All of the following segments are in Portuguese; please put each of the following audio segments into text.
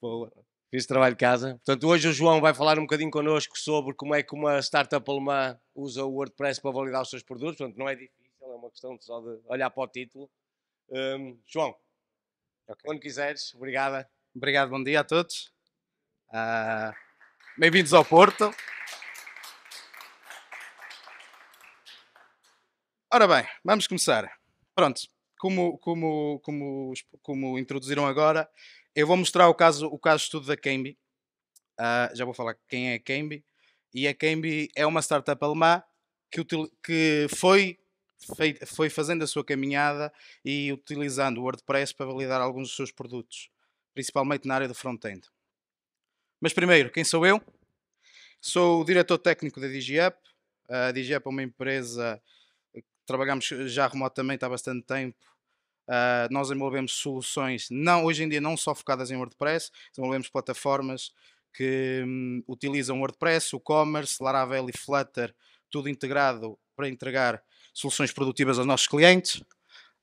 Boa. Fiz trabalho de casa. Portanto, hoje o João vai falar um bocadinho connosco sobre como é que uma startup alemã usa o WordPress para validar os seus produtos. Portanto, não é difícil, é uma questão só de olhar para o título. Um, João, okay. quando quiseres, obrigada. Obrigado, bom dia a todos. Uh, Bem-vindos ao Porto. Ora bem, vamos começar. Pronto, como, como, como, como introduziram agora, eu vou mostrar o caso, o caso estudo da Cambi. Uh, já vou falar quem é a Cambi. E a Cambi é uma startup alemã que, que foi, fei, foi fazendo a sua caminhada e utilizando o WordPress para validar alguns dos seus produtos, principalmente na área do front-end. Mas primeiro, quem sou eu? Sou o diretor técnico da DigiUp. Ah, a DigiUp é uma empresa que eh, trabalhamos já remotamente há bastante tempo Uh, nós envolvemos soluções, não, hoje em dia não só focadas em WordPress, desenvolvemos plataformas que hum, utilizam WordPress, e-commerce, Laravel e Flutter, tudo integrado para entregar soluções produtivas aos nossos clientes.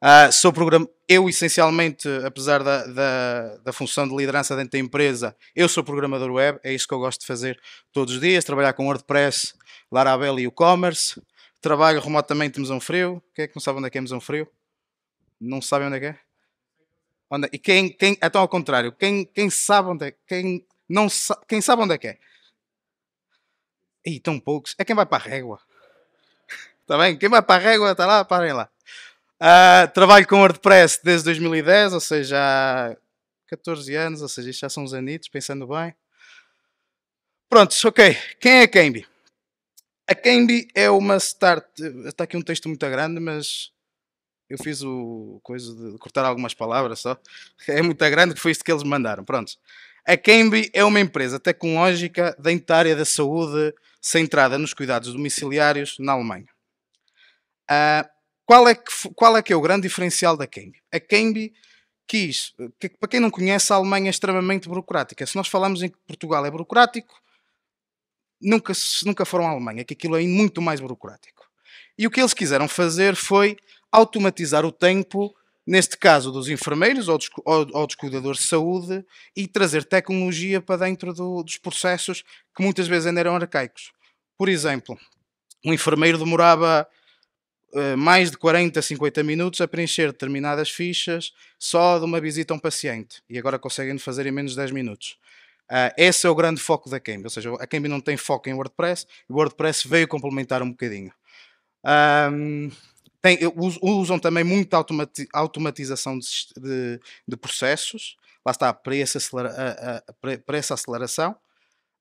Uh, sou program... Eu, essencialmente, apesar da, da, da, função de liderança dentro da empresa, eu sou programador web, é isso que eu gosto de fazer todos os dias, trabalhar com WordPress, Laravel e e-commerce. Trabalho remotamente em Mesão Frio. Quem é que não sabe onde é que é Mesão Frio? Não sabem onde é que é? Onde, é? e quem, quem, então ao contrário, quem, quem sabe onde é, quem, não sa, quem sabe onde é que é? E tão poucos, é quem vai para a régua. Está bem? Quem vai para a régua, está lá, parem lá. Uh, trabalho com WordPress desde 2010, ou seja, há 14 anos, ou seja, isto já são uns anitos, pensando bem. Prontos, ok. Quem é a Kambi A Kambi é uma start. Está aqui um texto muito grande, mas eu fiz o coisa de cortar algumas palavras só. É muito grande que foi isto que eles me mandaram. Pronto. A Cambry é uma empresa tecnológica dentária da saúde centrada nos cuidados domiciliários na Alemanha. Uh, qual, é que, qual é que é o grande diferencial da Cambry? A Cambry quis, que, para quem não conhece, a Alemanha é extremamente burocrática. Se nós falamos em que Portugal é burocrático, nunca, nunca foram à Alemanha, que aquilo é muito mais burocrático. E o que eles quiseram fazer foi automatizar o tempo, neste caso dos enfermeiros ou dos, ou, ou dos cuidadores de saúde, e trazer tecnologia para dentro do, dos processos que muitas vezes ainda eram arcaicos. Por exemplo, um enfermeiro demorava eh, mais de 40, 50 minutos a preencher determinadas fichas só de uma visita a um paciente, e agora conseguem fazer em menos de 10 minutos. Uh, esse é o grande foco da Cambly, ou seja, a Cambly não tem foco em WordPress, e o WordPress veio complementar um bocadinho. Um, tem, usam também muita automati automatização de, de, de, processos, lá está, para essa, acelera para essa aceleração.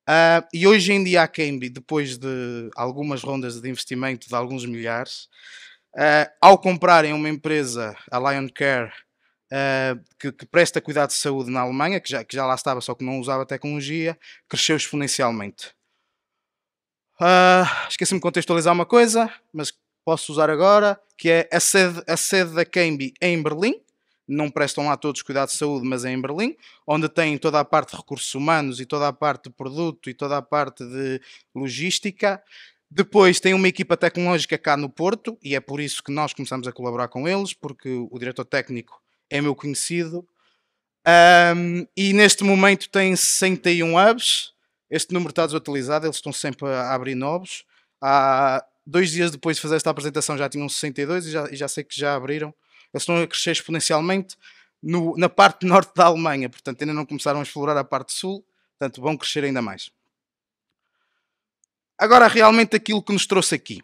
Uh, e hoje em dia a Cambridge, depois de algumas rondas de investimento de alguns milhares, uh, ao comprarem uma empresa, a Lioncare, uh, ah, que, que, presta cuidado de saúde na Alemanha, que já, que já lá estava, só que não usava tecnologia, cresceu exponencialmente. Esqueci-me de contextualizar uma coisa, mas posso usar agora, que é a sede, a sede da Cambie em Berlim. Não prestam lá todos cuidados de saúde, mas é em Berlim, onde tem toda a parte de recursos humanos e toda a parte de produto e toda a parte de logística. Depois tem uma equipa tecnológica cá no Porto e é por isso que nós começamos a colaborar com eles, porque o diretor técnico é meu conhecido. Um, e neste momento tem 61 hubs. Este número está desutilizado, eles estão sempre a abrir novos. Há dois dias depois de fazer esta apresentação já tinham 62 e já, e já sei que já abriram. Eles estão a crescer exponencialmente no, na parte norte da Alemanha, portanto ainda não começaram a explorar a parte sul, portanto vão crescer ainda mais. Agora, realmente aquilo que nos trouxe aqui,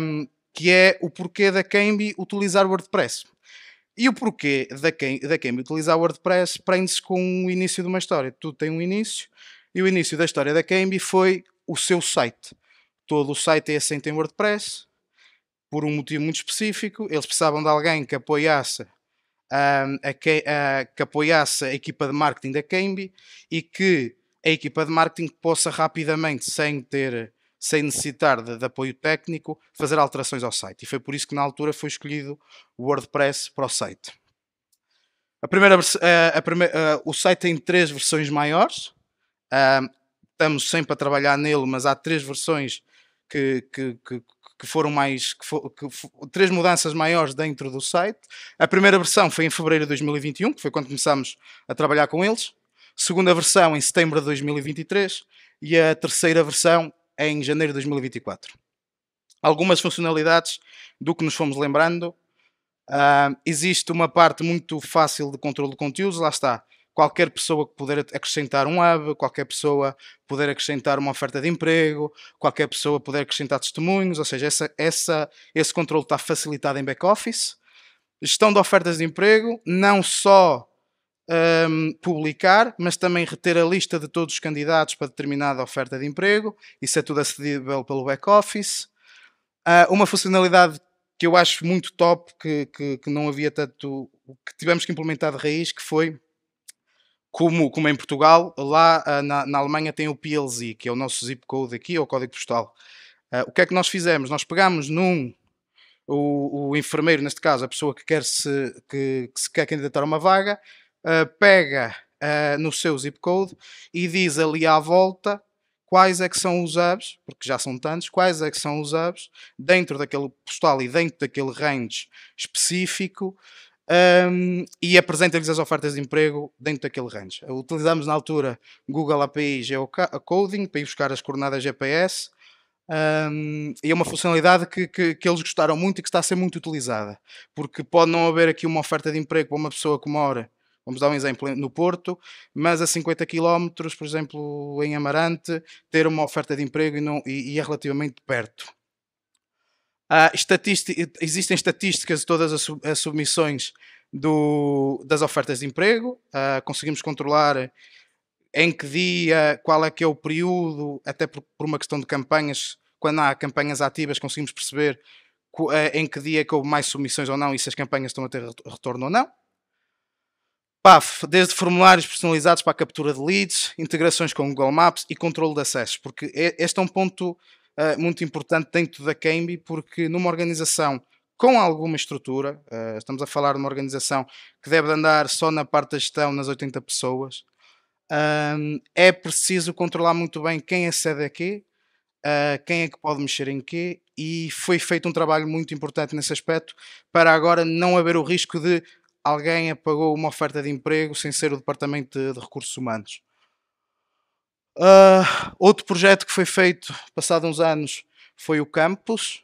um, que é o porquê da Cambly utilizar o WordPress. E o porquê da, Cam utilizar o WordPress prende-se com o início de uma história. Tudo tem um início, e o início da história da Cambly foi o seu site todo o site é assente em WordPress, por um motivo muito específico. Eles precisavam de alguém que apoiasse um, a, que, que apoiasse a equipa de marketing da Cambi e que a equipa de marketing possa rapidamente, sem ter sem necessitar de, de, apoio técnico, fazer alterações ao site. E foi por isso que na altura foi escolhido o WordPress para o site. A primeira, a primeira o site tem três versões maiores. estamos sempre a trabalhar nele, mas há três versões que, que, que que foram mais que for, que for, três mudanças maiores dentro do site. A primeira versão foi em fevereiro de 2021, que foi quando começámos a trabalhar com eles. A segunda versão em setembro de 2023 e a terceira versão em janeiro de 2024. Algumas funcionalidades do que nos fomos lembrando. Uh, existe uma parte muito fácil de controle de conteúdos, lá está qualquer pessoa que puder acrescentar um hub, qualquer pessoa poder acrescentar uma oferta de emprego, qualquer pessoa poder acrescentar testemunhos, ou seja, essa, essa, esse controle está facilitado em back-office. Gestão de ofertas de emprego, não só um, publicar, mas também reter a lista de todos os candidatos para determinada oferta de emprego, isso é tudo acessível pelo back-office. Uh, ah, uma funcionalidade que eu acho muito top, que, que, que não havia tanto, que tivemos que implementar de raiz, que foi como, como em Portugal, lá ah, na, na Alemanha tem o PLZ, que é o nosso zip code aqui, ou é o código postal. Ah, o que é que nós fizemos? Nós pegamos num o, o, enfermeiro, neste caso, a pessoa que quer se, que, que se quer candidatar a uma vaga, uh, pega uh, no seu zip code e diz ali à volta quais é que são os hubs, porque já são tantos, quais é que são os hubs dentro daquele postal e dentro daquele range específico um, e apresenta-lhes as ofertas de emprego dentro daquele range. Eh, Utilizámos na altura Google API Geocoding para ir buscar as coordenadas GPS um, e é uma funcionalidade que, que, que, eles gostaram muito e que está a ser muito utilizada, porque pode não haver aqui uma oferta de emprego para uma pessoa que mora, vamos dar um exemplo, no Porto, mas a 50 km, por exemplo, em Amarante, ter uma oferta de emprego e, não, e, e é relativamente perto existem estatísticas de todas as, as submissões do, das ofertas de emprego, uh, conseguimos controlar em que dia, qual é que é o período, até por, por uma questão de campanhas, quando há campanhas ativas, conseguimos perceber uh, em que dia é que houve mais submissões ou não e se as campanhas estão a ter retorno ou não. PAF, desde formulários personalizados para a captura de leads, integrações com Google Maps e controle de acessos, porque este é um ponto uh, muito importante dentro da Cambi, porque numa organização com alguma estrutura, uh, estamos a falar de uma organização que deve andar só na parte da gestão, nas 80 pessoas, um, é preciso controlar muito bem quem acede é a quê, uh, eh, quem é que pode mexer em quê, e foi feito um trabalho muito importante nesse aspecto para agora não haver o risco de alguém apagou uma oferta de emprego sem ser o Departamento de Recursos Humanos. Uh, outro projeto que foi feito passado uns anos foi o Campus.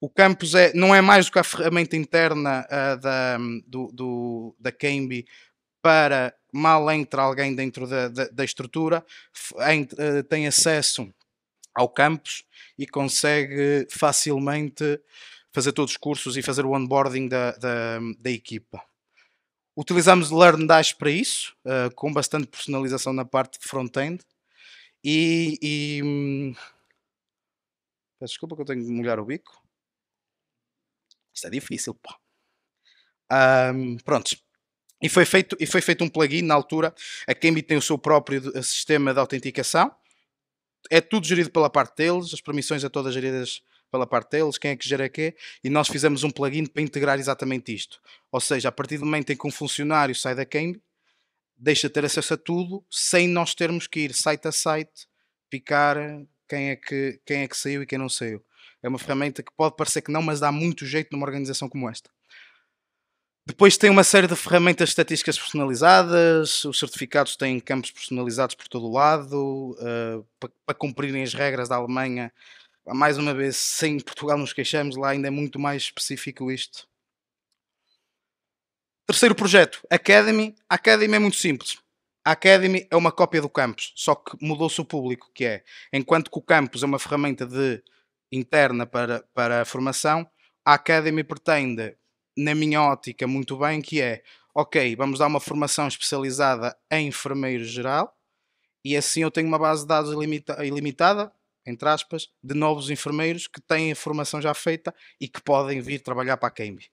O Campus é, não é mais do que a ferramenta interna uh, da, do, do, da Cambi para mal entra alguém dentro da, da, da estrutura, ah, tem acesso ao campus e consegue facilmente fazer todos os cursos e fazer o onboarding da, da, da equipa. Utilizamos LearnDash para isso, uh, com bastante personalização na parte de front-end. E, e, hum, Peço desculpa que eu tenho que molhar o bico. Isto é difícil, pá. Um, E foi, feito, e foi feito um plugin na altura. A Cambridge tem o seu próprio eh, sistema de autenticação. É tudo gerido pela parte deles, as permissões é todas geridas pela parte deles, quem é que gera quê, e nós fizemos um plugin para integrar exatamente isto. Ou seja, a partir do momento em que um funcionário sai da Cambridge, deixa de ter acesso a tudo sem nós termos que ir site a site picar quem é que, quem é que saiu e quem não saiu. É uma ferramenta que pode parecer que não, mas dá muito jeito numa organização como esta. Depois tem uma série de ferramentas estatísticas personalizadas, os certificados têm campos personalizados por todo o lado, uh, eh, para, para cumprirem as regras da Alemanha. Mais uma vez, sem Portugal nos queixamos, lá ainda é muito mais específico isto. Terceiro projeto, Academy. A Academy é muito simples. A Academy é uma cópia do Campus, só que mudou-se o público, que é, enquanto que o Campus é uma ferramenta de, interna para, para a formação, a Academy pretende, na minha ótica, muito bem, que é, ok, vamos dar uma formação especializada em enfermeiro geral, e assim eu tenho uma base de dados ilimita, ilimitada, entre aspas, de novos enfermeiros que têm a formação já feita e que podem vir trabalhar para a Academy.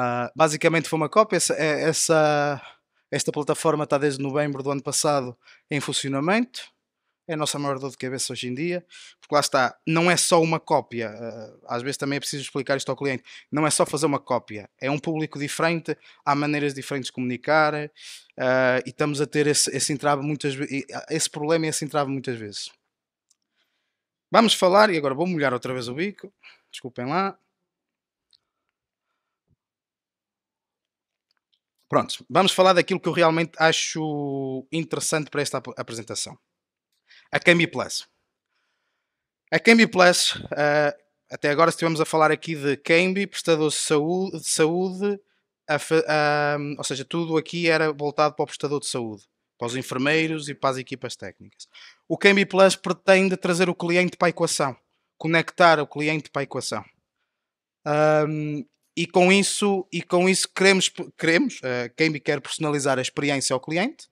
Ah, basicamente foi uma cópia. Essa, é, essa, esta plataforma está desde novembro do ano passado em funcionamento. É a nossa maior dor de cabeça hoje em dia, porque lá está, não é só uma cópia. Uh, às vezes também é preciso explicar isto ao cliente. Não é só fazer uma cópia, é um público diferente, há maneiras diferentes de comunicar uh, e estamos a ter esse, esse entrave muitas vezes esse problema e esse entrave muitas vezes. Vamos falar, e agora vou molhar outra vez o bico, desculpem lá. Pronto, vamos falar daquilo que eu realmente acho interessante para esta ap apresentação. A Cami Plus. A Cami Plus, uh, até agora estivemos a falar aqui de Cami, prestador de saúde, de saúde a, ou seja, tudo aqui era voltado para o prestador de saúde, para os enfermeiros e para as equipas técnicas. O Cami Plus pretende trazer o cliente para a equação, conectar o cliente para a equação e com isso, e com isso queremos, queremos uh, quem quer personalizar a experiência ao cliente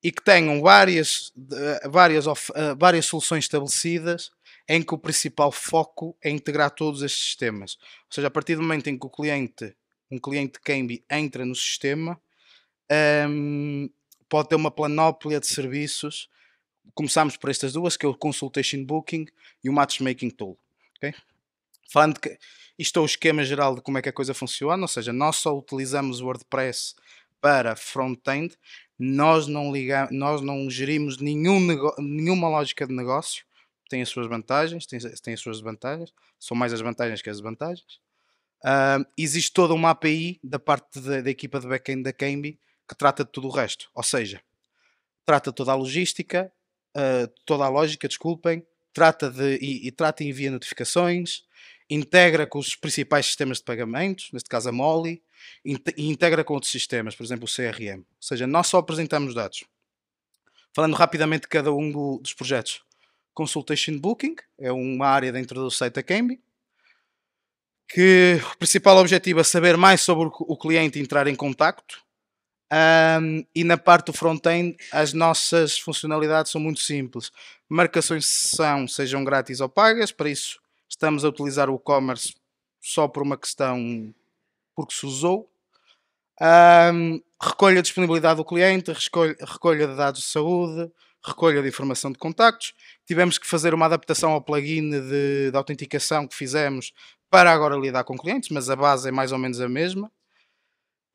e que tenham várias, eh, várias, uh, várias soluções estabelecidas em que o principal foco é integrar todos estes sistemas. Ou seja, a partir do momento em que o cliente, um cliente Cambi entra no sistema, um, ehm, pode ter uma planóplia de serviços. Começamos por estas duas, que é o Consultation Booking e o Matchmaking Tool. Okay? Falando que isto é o esquema geral de como é que a coisa funciona, ou seja, nós só utilizamos o WordPress para front-end, nós não ligamos, nós não gerimos nenhum nenhuma lógica de negócio, tem as suas vantagens, tem, tem as suas desvantagens, são mais as vantagens que as desvantagens. existe toda uma API da parte da, da equipa de backend da Cambi que trata de tudo o resto, ou seja, trata toda a logística, uh, toda a lógica, desculpem, trata de e, e trata e envia notificações, integra com os principais sistemas de pagamentos, neste caso a MOLI, e integra com outros sistemas, por exemplo o CRM. Ou seja, nós só apresentamos dados. Falando rapidamente de cada um do, dos projetos. Consultation Booking é uma área dentro do site da Cambly, que o principal objetivo é saber mais sobre o cliente e entrar em contacto. Um, e na parte do front-end, as nossas funcionalidades são muito simples. Marcações de sessão sejam grátis ou pagas, para isso estamos a utilizar o e-commerce só por uma questão porque se usou. Um, recolha de disponibilidade do cliente, recolha, recolha de dados de saúde, recolha de informação de contactos. Tivemos que fazer uma adaptação ao plugin de, de autenticação que fizemos para agora lidar com clientes, mas a base é mais ou menos a mesma.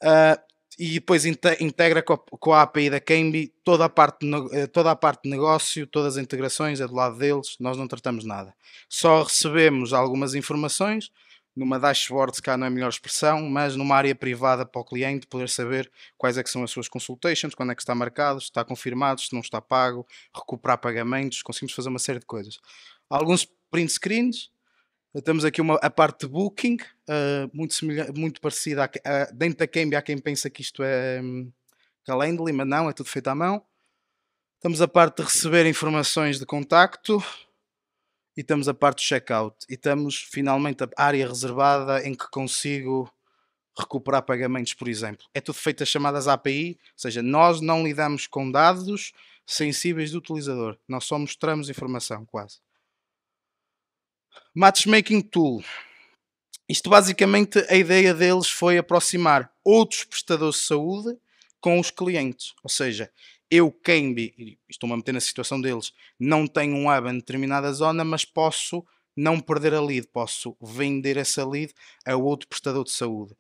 Uh, e depois integra com a, API da Cambi toda a, parte de, eh, toda a parte de negócio, todas as integrações, é do lado deles, nós não tratamos nada. Só recebemos algumas informações numa dashboard, se cá não é a melhor expressão, mas numa área privada para o cliente poder saber quais é que são as suas consultations, quando é que está marcado, se está confirmado, se não está pago, recuperar pagamentos, conseguimos fazer uma série de coisas. Alguns print screens, temos aqui uma, a parte de booking, uh, muito, muito parecida. Ah, dentro da Cambia há quem pensa que isto é um, Calendly, é mas não, é tudo feito à mão. Temos a parte de receber informações de contacto e temos a parte do checkout. E temos finalmente a área reservada em que consigo recuperar pagamentos, por exemplo. É tudo feito as chamadas API, ou seja, nós não lidamos com dados sensíveis do utilizador, nós só mostramos informação, quase. Matchmaking Tool. Isto basicamente a ideia deles foi aproximar outros prestadores de saúde com os clientes. Ou seja, eu, quem estou-me a meter na situação deles, não tenho um hub em determinada zona, mas posso não perder a lead, posso vender essa lead a outro prestador de saúde.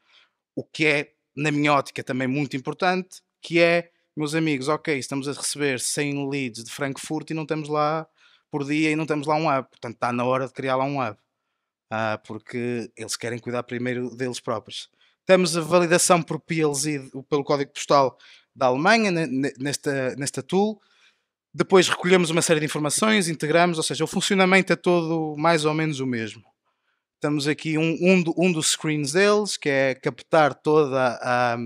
O que é, na minha ótica, também muito importante, que é, meus amigos, ok, estamos a receber 100 leads de Frankfurt e não temos lá por dia e não temos lá um hub. Portanto, está na hora de criar lá um hub. Uh, porque eles querem cuidar primeiro deles próprios. Temos a validação por PLZ, pelo código postal da Alemanha, nesta, nesta tool. Depois recolhemos uma série de informações, integramos, ou seja, o funcionamento é todo mais ou menos o mesmo. Temos aqui um, um, do, um dos screens deles, que é captar toda a,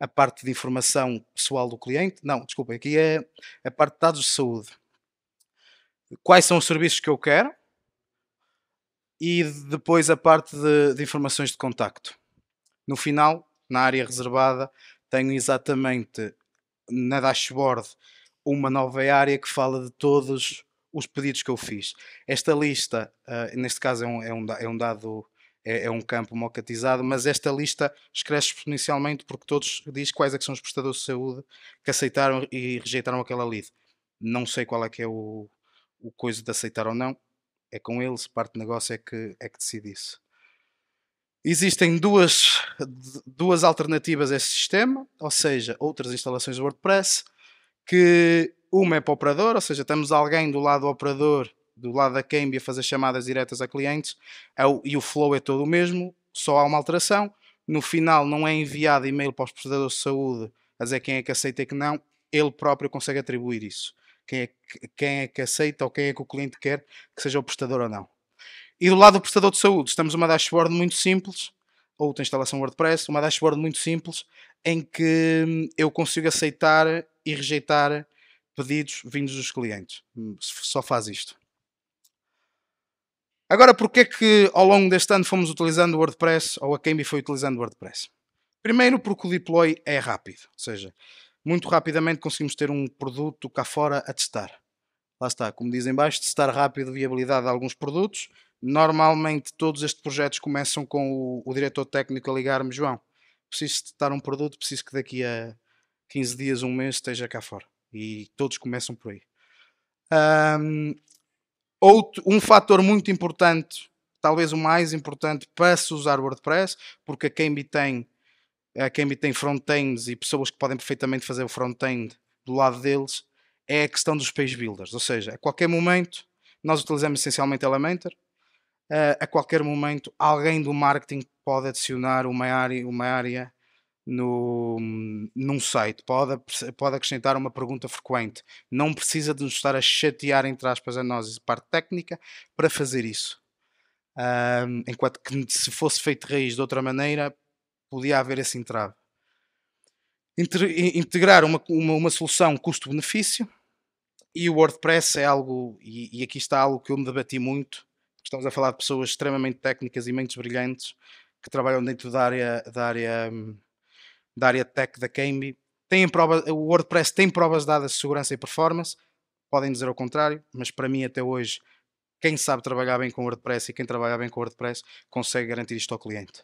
a parte de informação pessoal do cliente. Não, desculpem, aqui é a parte de dados de saúde quais são os serviços que eu quero e depois a parte de, de informações de contacto. No final, na área reservada, tenho exatamente na dashboard uma nova área que fala de todos os pedidos que eu fiz. Esta lista, uh, neste caso é um, é um, é um dado, é, é, um campo mocatizado, mas esta lista cresce exponencialmente porque todos diz quais é são os prestadores de saúde que aceitaram e rejeitaram aquela lead. Não sei qual é que é o, o coisa de aceitar ou não é com eles, parte do negócio é que, é que decide isso. Existem duas, duas alternativas a esse sistema, ou seja, outras instalações do WordPress, que uma é para o operador, ou seja, temos alguém do lado do operador, do lado da Cambia, a fazer chamadas diretas a clientes, é e o flow é todo o mesmo, só há uma alteração. No final não é enviado e-mail para os prestadores de saúde a dizer quem é que aceita e que não, ele próprio consegue atribuir isso quem é, quem é que aceita ou quem é que o cliente quer que seja o prestador ou não. E do lado do prestador de saúde, estamos uma dashboard muito simples, ou outra instalação WordPress, uma dashboard muito simples, em que hum, eu consigo aceitar e rejeitar pedidos vindos dos clientes. Hum, só faz isto. Agora, porquê é que ao longo deste ano fomos utilizando o WordPress, ou a Cambly foi utilizando o WordPress? Primeiro, porque o deploy é rápido, ou seja, muito rapidamente conseguimos ter um produto cá fora a testar. Lá está, como dizem baixo, testar rápido a viabilidade de alguns produtos. Normalmente todos estes projetos começam com o, o diretor técnico a ligar-me, João, preciso testar um produto, preciso que daqui a 15 dias, um mês esteja cá fora. E todos começam por aí. Um, outro, um fator muito importante, talvez o mais importante para se usar WordPress, porque a Cambly tem a quem tem front-ends e pessoas que podem perfeitamente fazer o front-end do lado deles, é a questão dos page builders. Ou seja, a qualquer momento, nós utilizamos essencialmente Elementor, ah, a qualquer momento alguém do marketing pode adicionar uma área, uma área no, num site, pode, pode acrescentar uma pergunta frequente. Não precisa de nos estar a chatear, entre aspas, a nós, a parte técnica, para fazer isso. Um, ah, enquanto que se fosse feito raiz de outra maneira, podia haver esse entrave. Integrar uma, uma, uma solução custo-benefício e o WordPress é algo, e, e aqui está algo que eu me debati muito, estamos a falar de pessoas extremamente técnicas e mentes brilhantes que trabalham dentro da área da área da área tech da Cambly tem provas o WordPress tem provas dadas de segurança e performance podem dizer ao contrário mas para mim até hoje quem sabe trabalhar bem com WordPress e quem trabalha bem com WordPress consegue garantir isto ao cliente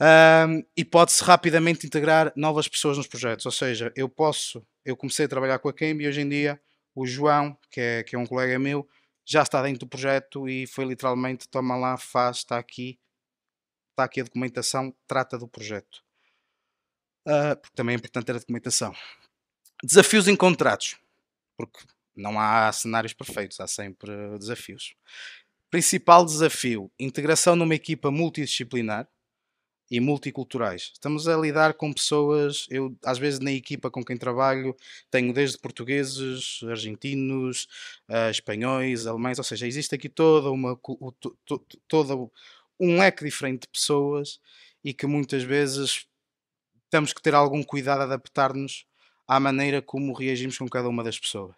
um, e pode-se rapidamente integrar novas pessoas nos projetos. Ou seja, eu posso, eu comecei a trabalhar com a Cambie e hoje em dia o João, que é, que é um colega meu, já está dentro do projeto e foi literalmente toma lá, faz, está aqui, está aqui a documentação, trata do projeto. Uh, porque também é importante ter a documentação. Desafios encontrados, porque não há cenários perfeitos, há sempre desafios. Principal desafio: integração numa equipa multidisciplinar, e multiculturais. Estamos a lidar com pessoas, eu às vezes na equipa com quem trabalho tenho desde portugueses, argentinos, uh, espanhóis, alemães, ou seja, existe aqui toda uma todo um leque diferente de pessoas e que muitas vezes temos que ter algum cuidado a adaptar-nos à maneira como reagimos com cada uma das pessoas.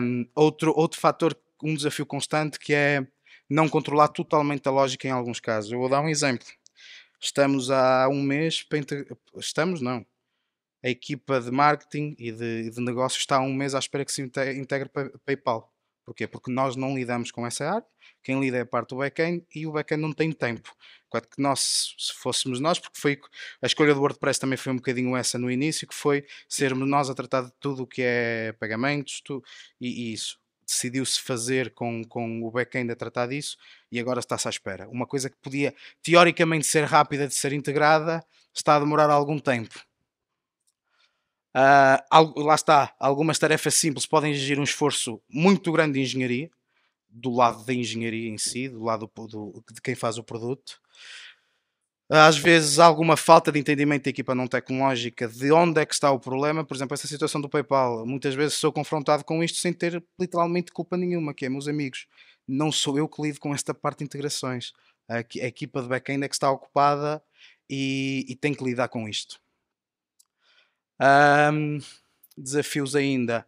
Um, outro outro fator, um desafio constante que é não controlar totalmente a lógica em alguns casos. Eu vou dar um exemplo Estamos há um mês para integrar. Estamos, não. A equipa de marketing e de, de negócios está há um mês à espera que se integre PayPal. Porquê? Porque nós não lidamos com essa área, quem lida é a parte do backend e o backend não tem tempo. Quanto que nós, se fôssemos nós, porque foi a escolha do WordPress também foi um bocadinho essa no início, que foi sermos nós a tratar de tudo o que é pagamentos tu, e, e, isso decidiu-se fazer com, com o back-end a tratar disso e agora está-se à espera. Uma coisa que podia, teoricamente, ser rápida de ser integrada, está a demorar algum tempo. Uh, lá está, algumas tarefas simples podem exigir um esforço muito grande de engenharia, do lado da engenharia em si, do lado do, de quem faz o produto às vezes alguma falta de entendimento da equipa não tecnológica de onde é que está o problema, por exemplo, essa situação do PayPal. Muitas vezes sou confrontado com isto sem ter literalmente culpa nenhuma, que é meus amigos, não sou eu que lido com esta parte de integrações. A, equipa de back-end é que está ocupada e, e, tem que lidar com isto. Um, desafios ainda.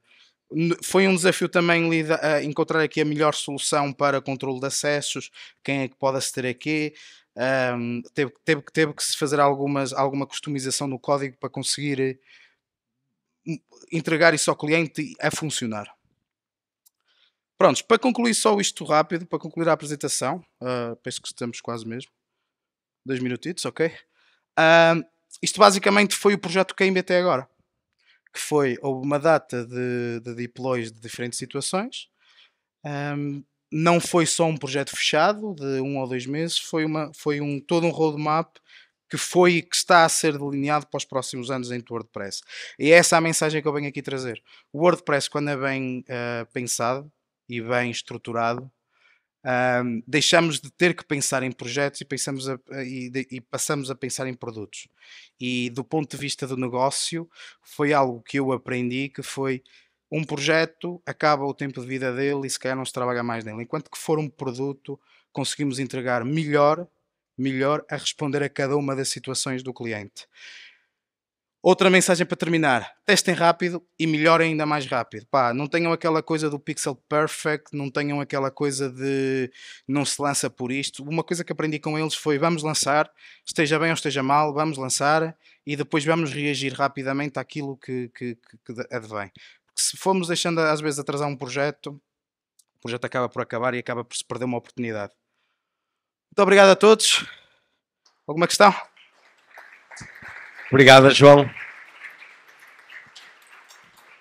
Foi um desafio também ah, encontrar aqui a melhor solução para controle de acessos, quem é que pode aceder aqui. Um, teve, teve, teve que se fazer algumas, alguma customização no código para conseguir eh, hum, entregar isso ao cliente a funcionar. Prontos, para concluir só isto rápido, para concluir a apresentação, uh, penso que estamos quase mesmo, dois minutitos, ok? Uh, isto basicamente foi o projeto que ainda até agora, que foi, houve uma data de, de deploys de diferentes situações, um, não foi só um projeto fechado de um ou dois meses, foi, uma, foi um, todo um roadmap que foi e que está a ser delineado para os próximos anos em WordPress. E é essa é a mensagem que eu venho aqui trazer. O WordPress, quando é bem uh, pensado e bem estruturado, um, deixamos de ter que pensar em projetos e, pensamos a, eh, e, de, e, passamos a pensar em produtos. E do ponto de vista do negócio, foi algo que eu aprendi que foi um projeto acaba o tempo de vida dele e se calhar não se trabalha mais nele. Enquanto que for um produto, conseguimos entregar melhor, melhor a responder a cada uma das situações do cliente. Outra mensagem para terminar: testem rápido e melhorem ainda mais rápido. Pá, não tenham aquela coisa do pixel perfect, não tenham aquela coisa de não se lança por isto. Uma coisa que aprendi com eles foi: vamos lançar, esteja bem ou esteja mal, vamos lançar e depois vamos reagir rapidamente àquilo que, que, que advém se formos deixando às vezes atrasar um projeto, o projeto acaba por acabar e acaba por se perder uma oportunidade. Muito obrigado a todos. Alguma questão? Obrigado, João.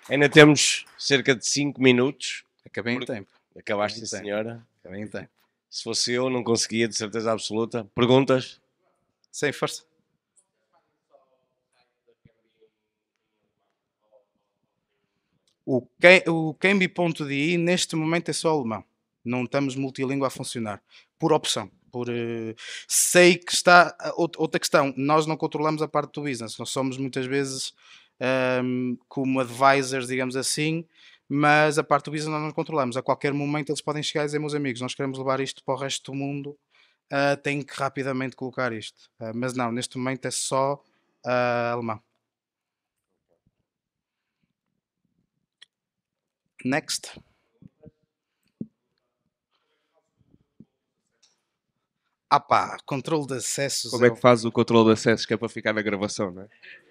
Ainda temos cerca de 5 minutos. Acabei em tempo. Acabaste, tempo. senhora. Acabei em tempo. Se fosse eu, não conseguia, de certeza absoluta. Perguntas? Sem força. O, o neste momento é só alemão. Não estamos multilíngua a funcionar. Por opção. Por, uh, sei que está. Eh, outra questão, nós não controlamos a parte do business. Nós somos muitas vezes um, ehm, como advisors, digamos assim, mas a parte do business nós não controlamos. A qualquer momento eles podem chegar e dizer, meus amigos, nós queremos levar isto para o resto do mundo, uh, eh, tem que rapidamente colocar isto. Uh, mas não, neste momento é só uh, alemão. next. Ah pá, controle de acessos. Como é, é que faz o controle de acessos que é para ficar na gravação, não é?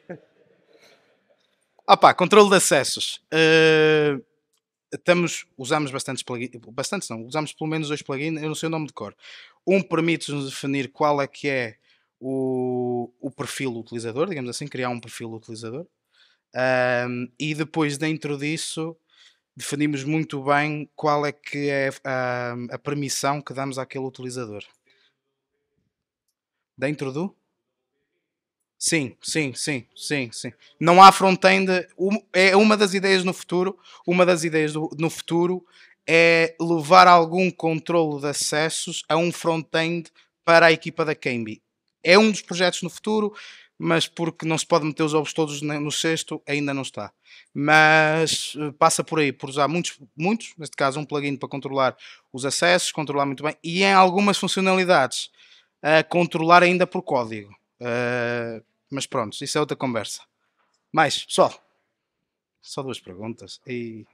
Ah pá, controle de acessos. Uh, eh, estamos, usamos bastantes plugins, bastantes não, usamos pelo menos dois plugins, eu não sei o nome de cor. Um permite-nos definir qual é que é o, o perfil do utilizador, digamos assim, criar um perfil do utilizador. e depois dentro disso definimos muito bem qual é que é a, ah, a permissão que damos àquele utilizador. Dentro do? Sim, sim, sim, sim, sim. Não há front-end. É uma das ideias no futuro. Uma das ideias do, no futuro é levar algum controle de acessos a um front-end para a equipa da Cambi. É um dos projetos no futuro mas porque não se pode meter os ovos todos no cesto, ainda não está. Mas eh, passa por aí, por usar muitos, muitos, neste caso um plugin para controlar os acessos, controlar muito bem, e em algumas funcionalidades, uh, controlar ainda por código. Uh, mas pronto, isso é outra conversa. Mais, pessoal, só duas perguntas. E...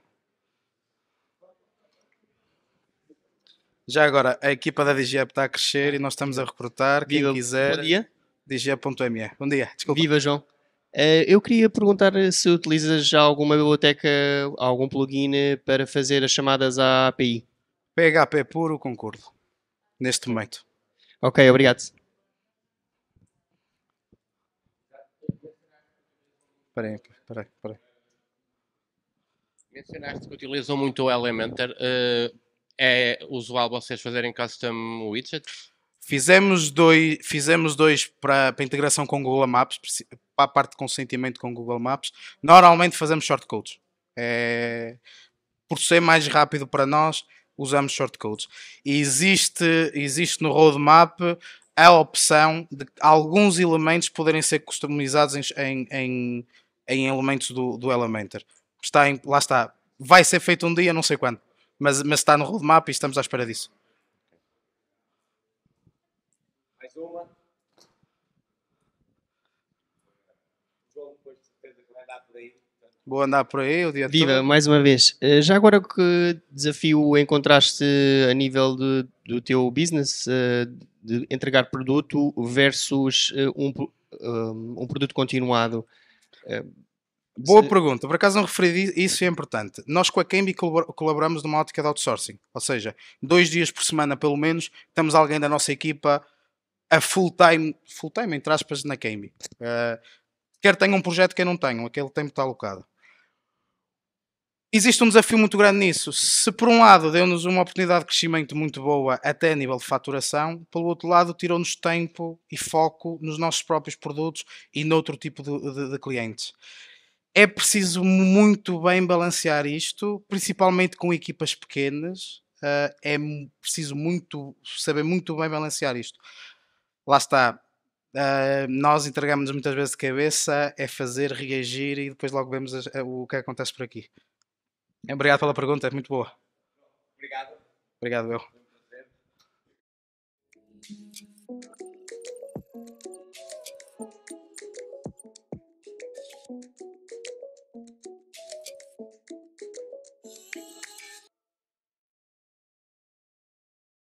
Já agora, a equipa da DGAP está a crescer e nós estamos a recrutar. Quem Diga, quiser. Bom dia dg.me. Bom dia, desculpa. Viva, João. Eh, eu queria perguntar se utilizas já alguma biblioteca, algum plugin para fazer as chamadas à API. PHP puro concordo, neste momento. Ok, obrigado. Espera espera aí, espera aí. Mencionaste que utilizam muito o Elementor. Uh, é usual vocês fazerem custom widgets? Fizemos dois, fizemos dois para, para integração com Google Maps, para a parte de consentimento com Google Maps. Normalmente fazemos shortcodes. É, por ser mais rápido para nós, usamos shortcodes. E existe, existe no roadmap a opção de alguns elementos poderem ser customizados em, em, em elementos do, do Elementor. Está em, lá está. Vai ser feito um dia, não sei quando. Mas, mas está no roadmap e estamos à espera disso. andar por aí. Vou andar por aí o dia Viva, todo. mais uma vez. Eh, já agora que desafio encontraste a nível de, do teu business eh, de entregar produto versus eh, um, um produto continuado? Boa Se... pergunta. Por acaso não referi isso é importante. Nós com a Cambi colaboramos numa ótica de outsourcing, ou seja, dois dias por semana pelo menos temos alguém da nossa equipa a full time, full time entre aspas, na Cambi. Uh, Quer tenha um projeto, quer não tenham, aquele tempo está alocado. Existe um desafio muito grande nisso. Se por um lado deu-nos uma oportunidade de crescimento muito boa até a nível de faturação, pelo outro lado tirou-nos tempo e foco nos nossos próprios produtos e noutro tipo de, de, de clientes é preciso muito bem balancear isto, principalmente com equipas pequenas. Ah, é preciso muito saber muito bem balancear isto. Lá está, Uh, nós entregamos muitas vezes de cabeça, é fazer, reagir e depois logo vemos o que acontece por aqui. Obrigado pela pergunta, é muito boa. Obrigado. Obrigado, eu.